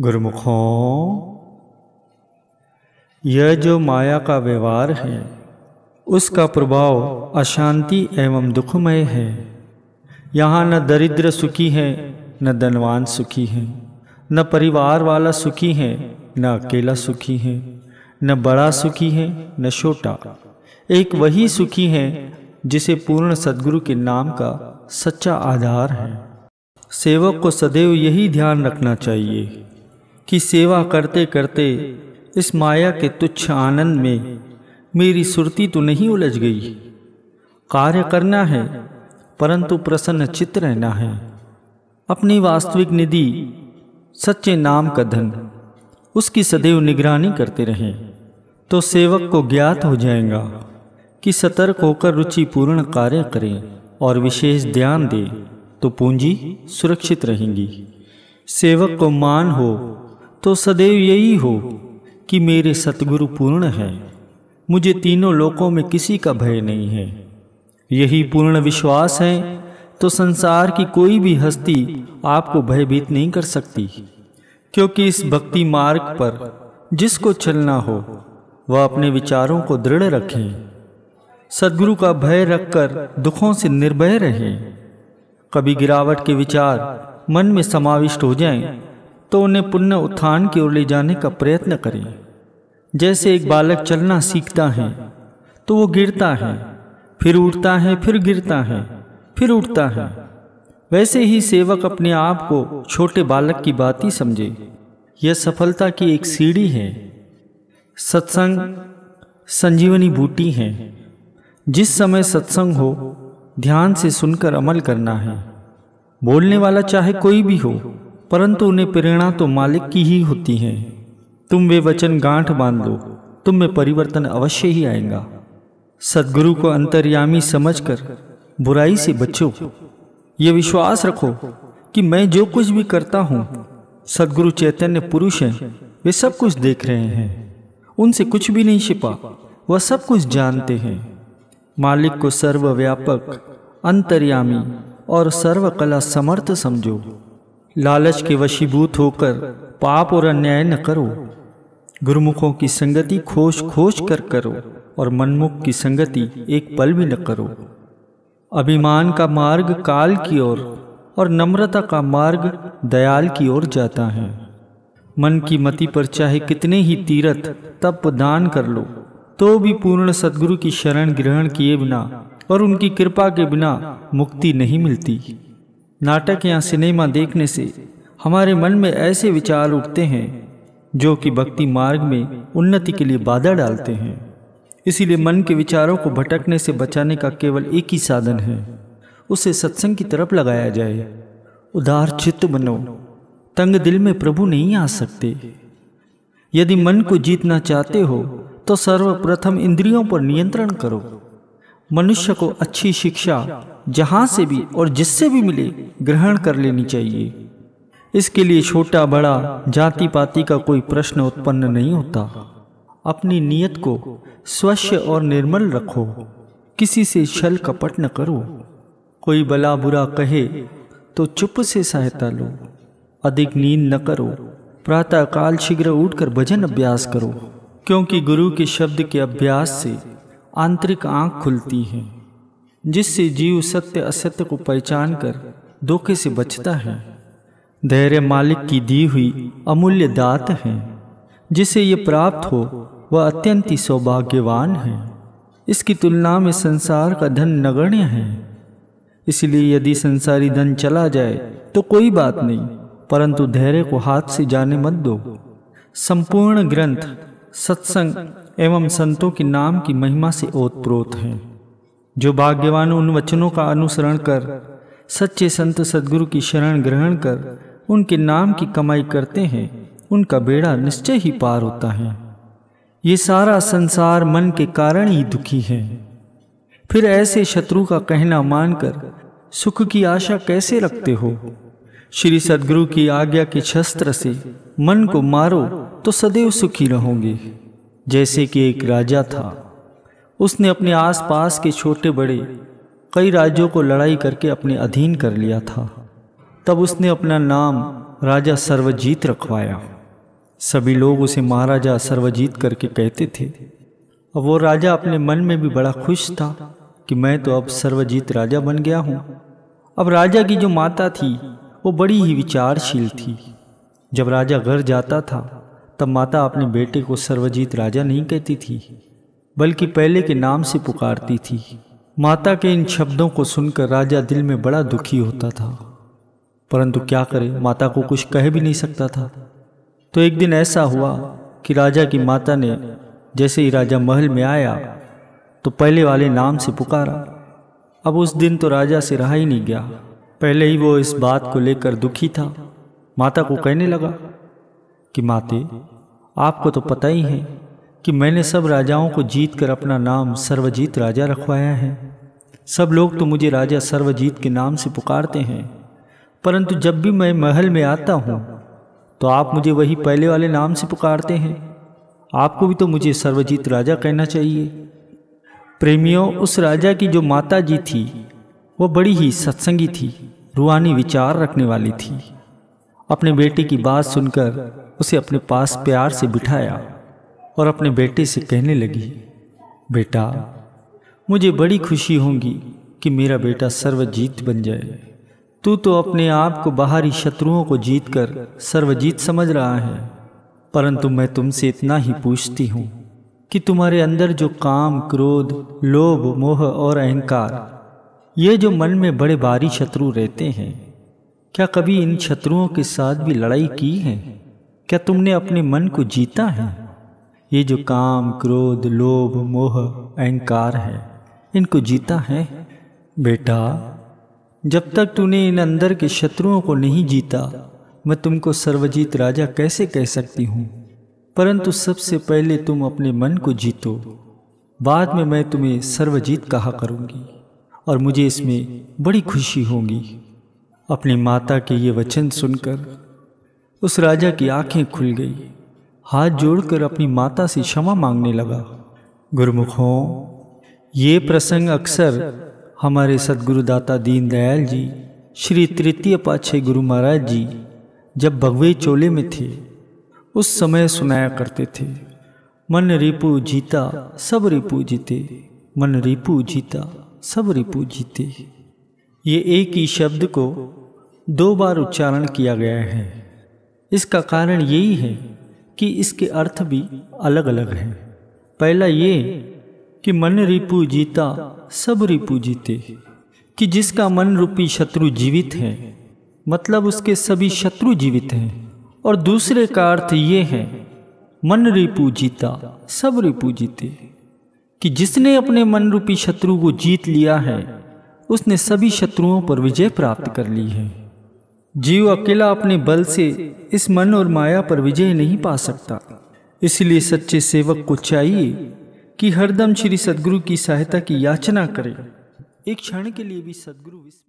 गुरुमुखों यह जो माया का व्यवहार है उसका प्रभाव अशांति एवं दुखमय है यहाँ न दरिद्र सुखी है न धनवान सुखी है न परिवार वाला सुखी है न अकेला सुखी है न बड़ा सुखी है न छोटा एक वही सुखी है जिसे पूर्ण सदगुरु के नाम का सच्चा आधार है सेवक को सदैव यही ध्यान रखना चाहिए की सेवा करते करते इस माया के तुच्छ आनंद में मेरी सुरती तो नहीं उलझ गई कार्य करना है परंतु प्रसन्न चित्त रहना है अपनी वास्तविक निधि सच्चे नाम का धन उसकी सदैव निगरानी करते रहें तो सेवक को ज्ञात हो जाएगा कि सतर्क होकर रुचिपूर्ण कार्य करें और विशेष ध्यान दें तो पूंजी सुरक्षित रहेंगी सेवक को मान हो तो सदैव यही हो कि मेरे सतगुरु पूर्ण हैं मुझे तीनों लोकों में किसी का भय नहीं है यही पूर्ण विश्वास है तो संसार की कोई भी हस्ती आपको भयभीत नहीं कर सकती क्योंकि इस भक्ति मार्ग पर जिसको चलना हो वह अपने विचारों को दृढ़ रखें सदगुरु का भय रखकर दुखों से निर्भय रहें कभी गिरावट के विचार मन में समाविष्ट हो जाएं तो उन्हें पुण्य उत्थान की ओर ले जाने का प्रयत्न करें जैसे एक बालक चलना सीखता है तो वो गिरता है फिर उठता है फिर गिरता है फिर उठता है वैसे ही सेवक अपने आप को छोटे बालक की बात ही समझे यह सफलता की एक सीढ़ी है सत्संग संजीवनी बूटी है जिस समय सत्संग हो ध्यान से सुनकर अमल करना है बोलने वाला चाहे कोई भी हो परंतु उन्हें प्रेरणा तो मालिक की ही होती है तुम वे वचन गांठ बांध लो तुम में परिवर्तन अवश्य ही आएगा सदगुरु को अंतर्यामी समझकर बुराई से बचो ये विश्वास रखो कि मैं जो कुछ भी करता हूँ सदगुरु चैतन्य पुरुष हैं वे सब कुछ देख रहे हैं उनसे कुछ भी नहीं छिपा वह सब कुछ जानते हैं मालिक को सर्वव्यापक अंतर्यामी और सर्वकला समर्थ समझो लालच के वशीभूत होकर पाप और अन्याय न करो गुरुमुखों की संगति खोज खोज कर करो और मनमुख की संगति एक पल भी न करो अभिमान का मार्ग काल की ओर और, और नम्रता का मार्ग दयाल की ओर जाता है मन की मति पर चाहे कितने ही तीरथ तप दान कर लो तो भी पूर्ण सदगुरु की शरण ग्रहण किए बिना और उनकी कृपा के बिना मुक्ति नहीं मिलती नाटक या सिनेमा देखने से हमारे मन में ऐसे विचार उठते हैं जो कि भक्ति मार्ग में उन्नति के लिए बाधा डालते हैं इसीलिए मन के विचारों को भटकने से बचाने का केवल एक ही साधन है उसे सत्संग की तरफ लगाया जाए उदार चित्त बनो तंग दिल में प्रभु नहीं आ सकते यदि मन को जीतना चाहते हो तो सर्वप्रथम इंद्रियों पर नियंत्रण करो मनुष्य को अच्छी शिक्षा जहाँ से भी और जिससे भी मिले ग्रहण कर लेनी चाहिए इसके लिए छोटा बड़ा जाति पाति का कोई प्रश्न उत्पन्न नहीं होता अपनी नियत को स्वच्छ और निर्मल रखो किसी से छल कपट न करो कोई बला बुरा कहे तो चुप से सहायता लो अधिक नींद न करो प्रातः काल शीघ्र उठकर भजन अभ्यास करो क्योंकि गुरु के शब्द के अभ्यास से आंतरिक आंख खुलती है जिससे जीव सत्य असत्य को पहचान कर धोखे से बचता है धैर्य मालिक की दी हुई अमूल्य दात है जिसे ये प्राप्त हो वह अत्यंत ही सौभाग्यवान है इसकी तुलना में संसार का धन नगण्य है इसलिए यदि संसारी धन चला जाए तो कोई बात नहीं परंतु धैर्य को हाथ से जाने मत दो संपूर्ण ग्रंथ सत्संग एवं संतों के नाम की महिमा से ओतप्रोत हैं जो भाग्यवान उन वचनों का अनुसरण कर सच्चे संत सदगुरु की शरण ग्रहण कर उनके नाम की कमाई करते हैं उनका बेड़ा निश्चय ही पार होता है ये सारा संसार मन के कारण ही दुखी है फिर ऐसे शत्रु का कहना मानकर सुख की आशा कैसे रखते हो श्री सदगुरु की आज्ञा के शस्त्र से मन को मारो तो सदैव सुखी रहोगे जैसे कि एक राजा था उसने अपने आसपास के छोटे बड़े कई राज्यों को लड़ाई करके अपने अधीन कर लिया था तब उसने अपना नाम राजा सर्वजीत रखवाया सभी लोग उसे महाराजा सर्वजीत करके कहते थे अब वो राजा अपने मन में भी बड़ा खुश था कि मैं तो अब सर्वजीत राजा बन गया हूँ अब राजा की जो माता थी वो बड़ी ही विचारशील थी जब राजा घर जाता था तब माता अपने बेटे को सर्वजीत राजा नहीं कहती थी बल्कि पहले के नाम से पुकारती थी माता के इन शब्दों को सुनकर राजा दिल में बड़ा दुखी होता था परंतु क्या करे माता को कुछ कह भी नहीं सकता था तो एक दिन ऐसा हुआ कि राजा की माता ने जैसे ही राजा महल में आया तो पहले वाले नाम से पुकारा अब उस दिन तो राजा से रहा ही नहीं गया पहले ही वो इस बात को लेकर दुखी था माता को कहने लगा कि माते आपको तो पता ही है कि मैंने सब राजाओं को जीत कर अपना नाम सर्वजीत राजा रखवाया है सब लोग तो मुझे राजा सर्वजीत के नाम से पुकारते हैं परंतु जब भी मैं महल में आता हूँ तो आप मुझे वही पहले वाले नाम से पुकारते हैं आपको भी तो मुझे सर्वजीत राजा कहना चाहिए प्रेमियों उस राजा की जो माता जी थी वो बड़ी ही सत्संगी थी रूहानी विचार रखने वाली थी अपने बेटे की बात सुनकर उसे अपने पास प्यार से बिठाया और अपने बेटे से कहने लगी बेटा मुझे बड़ी खुशी होगी कि मेरा बेटा सर्वजीत बन जाए तू तो अपने आप को बाहरी शत्रुओं को जीत कर सर्वजीत समझ रहा है परंतु मैं तुमसे इतना ही पूछती हूँ कि तुम्हारे अंदर जो काम क्रोध लोभ मोह और अहंकार ये जो मन में बड़े भारी शत्रु रहते हैं क्या कभी इन शत्रुओं के साथ भी लड़ाई की है क्या तुमने अपने मन को जीता है ये जो काम क्रोध लोभ मोह अहंकार है इनको जीता है बेटा जब तक तूने इन अंदर के शत्रुओं को नहीं जीता मैं तुमको सर्वजीत राजा कैसे कह सकती हूँ परंतु सबसे पहले तुम अपने मन को जीतो बाद में मैं तुम्हें सर्वजीत कहा करूँगी और मुझे इसमें बड़ी खुशी होगी अपनी माता के ये वचन सुनकर उस राजा की आंखें खुल गई हाथ जोड़कर अपनी माता से क्षमा मांगने लगा गुरुमुखों ये प्रसंग अक्सर हमारे सदगुरुदाता दीनदयाल जी श्री तृतीय पाछे गुरु महाराज जी जब भगवे चोले में थे उस समय सुनाया करते थे मन रिपु जीता सब रिपु जीते मन रिपु जीता सब रिपु जीते ये एक ही शब्द को दो बार उच्चारण किया गया है इसका कारण यही है कि इसके अर्थ भी अलग अलग हैं पहला ये कि मन रिपु जीता सब रिपु जीते कि जिसका मन रूपी शत्रु जीवित है मतलब उसके सभी शत्रु जीवित हैं और दूसरे का अर्थ ये है मन रिपु जीता सब रिपु जीते कि जिसने अपने मन रूपी शत्रु को जीत लिया है उसने सभी शत्रुओं पर विजय प्राप्त कर ली है जीव अकेला अपने बल से इस मन और माया पर विजय नहीं पा सकता इसलिए सच्चे सेवक को चाहिए कि हरदम श्री सदगुरु की सहायता की याचना करे एक क्षण के लिए भी सदगुरु